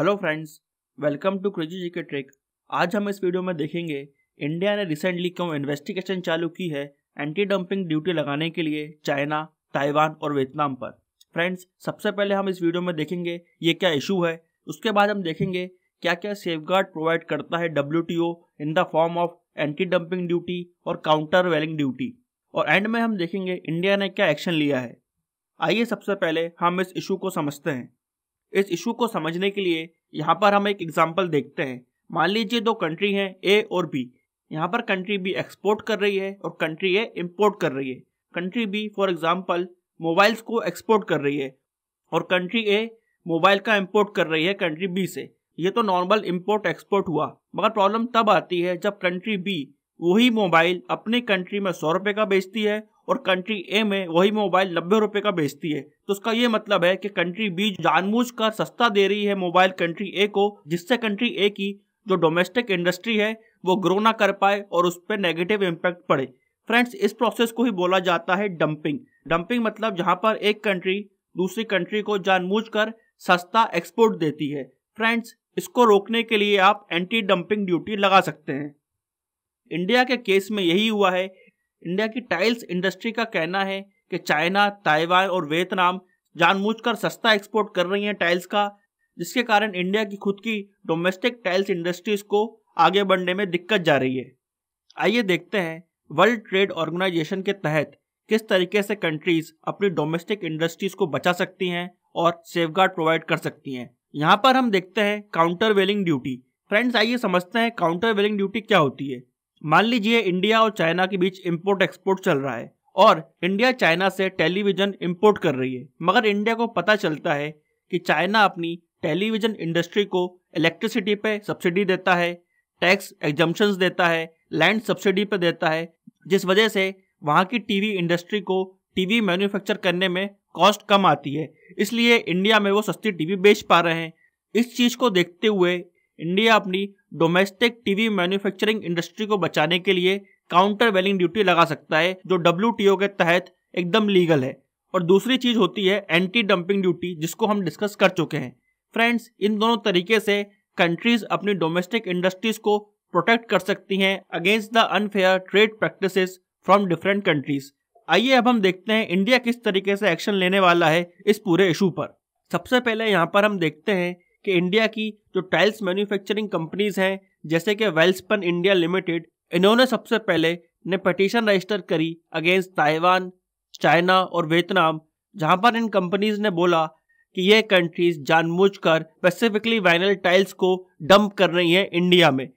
hello friends welcome to crazy G के trick आज हम इस वीडियो में देखेंगे इंडिया ने रिसेंटली क्यों इन्वेस्टिगेशन चालू की है एंटी डंपिंग ड्यूटी लगाने के लिए चाइना ताइवान और वियतनाम पर फ्रेंड्स सबसे पहले हम इस वीडियो में देखेंगे ये क्या इशू है उसके बाद हम देखेंगे क्या क्या सेफ प्रोवाइड करता है W in the form of anti dumping duty और काउंटर वेलिंग ड्यूटी और एंड में हम देखेंगे इंडिया ने क्या एक्शन लिया है आइए सबसे पहले हम इस इशू को समझते हैं इस इशू को समझने के लिए यहाँ पर हम एक एग्जाम्पल देखते हैं मान लीजिए दो कंट्री हैं ए और बी यहाँ पर कंट्री बी एक्सपोर्ट कर रही है और कंट्री ए इम्पोर्ट कर रही है country B for example mobiles को एक्सपोर्ट कर रही है और कंट्री ए मोबाइल का इम्पोर्ट कर रही है कंट्री बी से ये तो नॉर्मल इम्पोर्ट एक्सपोर्ट हुआ मगर प्रॉब्लम तब आती है जब कंट्री बी वही मोबाइल अपने कंट्री में सौ रुपये का बेचती है और कंट्री ए में वही मोबाइल नब्बे रुपए का बेचती है तो उसका ये मतलब है कि कंट्री बी जानबूझ कर सस्ता दे रही है मोबाइल कंट्री ए को जिससे कंट्री ए की जो डोमेस्टिक इंडस्ट्री है वो ग्रो ना कर पाए और उस पर नेगेटिव इम्पैक्ट पड़े फ्रेंड्स इस प्रोसेस को ही बोला जाता है डंपिंग डंपिंग मतलब जहाँ पर एक कंट्री दूसरी कंट्री को कर सस्ता एक्सपोर्ट देती है फ्रेंड्स इसको रोकने के लिए आप एंटी डंपिंग ड्यूटी लगा सकते हैं इंडिया के केस में यही हुआ है इंडिया की टाइल्स इंडस्ट्री का कहना है कि चाइना ताइवान और वियतनाम जानबूझकर सस्ता एक्सपोर्ट कर रही हैं टाइल्स का जिसके कारण इंडिया की खुद की डोमेस्टिक टाइल्स इंडस्ट्रीज को आगे बढ़ने में दिक्कत जा रही है आइए देखते हैं वर्ल्ड ट्रेड ऑर्गेनाइजेशन के तहत किस तरीके से कंट्रीज अपनी डोमेस्टिक इंडस्ट्रीज को बचा सकती हैं और सेफ प्रोवाइड कर सकती हैं यहाँ पर हम देखते हैं काउंटर वेलिंग ड्यूटी फ्रेंड्स आइए समझते हैं काउंटर वेलिंग ड्यूटी क्या होती है मान लीजिए इंडिया और चाइना के बीच इम्पोर्ट एक्सपोर्ट चल रहा है और इंडिया चाइना से टेलीविजन इम्पोर्ट कर रही है मगर इंडिया को पता चलता है कि चाइना अपनी टेलीविजन इंडस्ट्री को इलेक्ट्रिसिटी पे सब्सिडी देता है टैक्स एग्जम्पन्स देता है लैंड सब्सिडी पे देता है जिस वजह से वहाँ की टीवी इंडस्ट्री को टीवी मैन्युफैक्चर करने में कॉस्ट कम आती है इसलिए इंडिया में वो सस्ती टीवी बेच पा रहे हैं इस चीज़ को देखते हुए इंडिया अपनी डोमेस्टिक टीवी मैन्युफैक्चरिंग इंडस्ट्री को बचाने के लिए काउंटर वेलिंग ड्यूटी लगा सकता है जो डब्ल्यू के तहत एकदम लीगल है और दूसरी चीज होती है एंटी डंपिंग ड्यूटी जिसको हम डिस्कस कर चुके हैं फ्रेंड्स इन दोनों तरीके से कंट्रीज अपनी डोमेस्टिक इंडस्ट्रीज को प्रोटेक्ट कर सकती हैं against the unfair trade practices from different countries आइए अब हम देखते हैं इंडिया किस तरीके से एक्शन लेने वाला है इस पूरे इशू पर सबसे पहले यहाँ पर हम देखते हैं कि इंडिया की जो टाइल्स मैन्युफैक्चरिंग कंपनीज हैं जैसे कि वेल्सपन इंडिया लिमिटेड इन्होंने सबसे पहले ने पटिशन रजिस्टर करी अगेंस्ट ताइवान चाइना और वियतनाम जहां पर इन कंपनीज ने बोला कि ये कंट्रीज जानबूझ कर स्पेसिफिकली वाइनल टाइल्स को डंप कर रही हैं इंडिया में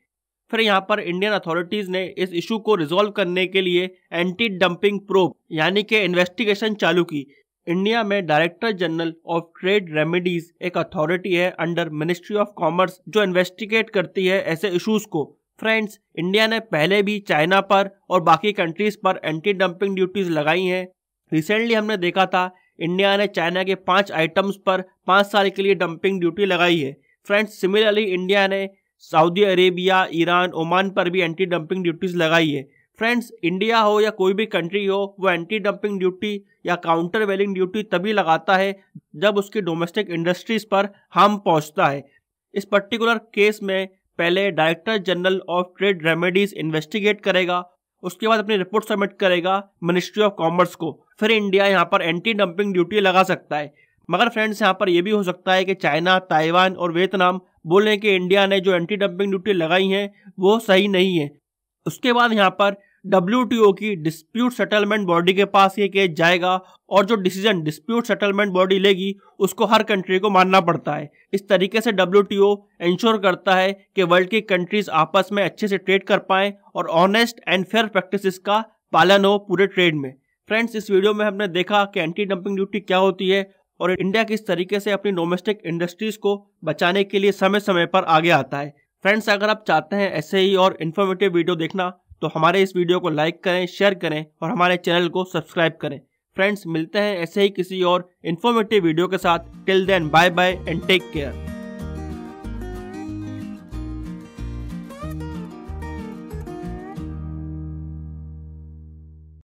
फिर यहाँ पर इंडियन अथॉरिटीज़ ने इस इशू को रिजॉल्व करने के लिए एंटी डंपिंग प्रोब यानी कि इन्वेस्टिगेशन चालू की इंडिया में director general of trade remedies एक अथॉरिटी है अंडर मिनिस्ट्री ऑफ कॉमर्स जो इन्वेस्टिगेट करती है ऐसे इश्यूज को फ्रेंड्स इंडिया ने पहले भी चाइना पर और बाकी कंट्रीज पर एंटी डंपिंग ड्यूटीज लगाई हैं रिसेंटली हमने देखा था इंडिया ने चाइना के पांच आइटम्स पर पाँच साल के लिए डंपिंग ड्यूटी लगाई है फ्रेंड्स सिमिलरली इंडिया ने सऊदी अरेबिया ईरान ओमान पर भी एंटी डंपिंग ड्यूटीज लगाई है फ्रेंड्स इंडिया हो या कोई भी कंट्री हो वो एंटी डंपिंग ड्यूटी या काउंटर वेलिंग ड्यूटी तभी लगाता है जब उसकी डोमेस्टिक इंडस्ट्रीज पर हम पहुंचता है इस पर्टिकुलर केस में पहले director general of trade remedies investigate करेगा उसके बाद अपनी रिपोर्ट सबमिट करेगा मिनिस्ट्री ऑफ कॉमर्स को फिर इंडिया यहाँ पर एंटी डंपिंग ड्यूटी लगा सकता है मगर फ्रेंड्स यहाँ पर यह भी हो सकता है कि चाइना ताइवान और वियतनाम बोलें कि इंडिया ने जो एंटी डंपिंग ड्यूटी लगाई हैं वो सही नहीं है उसके बाद यहाँ पर डब्ल्यू की डिस्प्यूट सेटलमेंट बॉडी के पास ये केस जाएगा और जो डिसीजन डिस्प्यूट सेटलमेंट बॉडी लेगी उसको हर कंट्री को मानना पड़ता है इस तरीके से डब्ल्यू टी ओ इंश्योर करता है कि वर्ल्ड की कंट्रीज आपस में अच्छे से ट्रेड कर पाएँ और ऑनेस्ट एंड फेयर प्रैक्टिस का पालन हो पूरे ट्रेड में फ्रेंड्स इस वीडियो में हमने देखा कि एंटी डंपिंग ड्यूटी क्या होती है और इंडिया किस तरीके से अपनी डोमेस्टिक इंडस्ट्रीज को बचाने के लिए समय समय पर आगे आता है फ्रेंड्स अगर आप चाहते हैं ऐसे ही और इन्फॉर्मेटिव वीडियो देखना तो हमारे इस वीडियो को लाइक करें शेयर करें और हमारे चैनल को सब्सक्राइब करें फ्रेंड्स मिलते हैं ऐसे ही किसी और इन्फॉर्मेटिव वीडियो के साथ till then bye bye and take care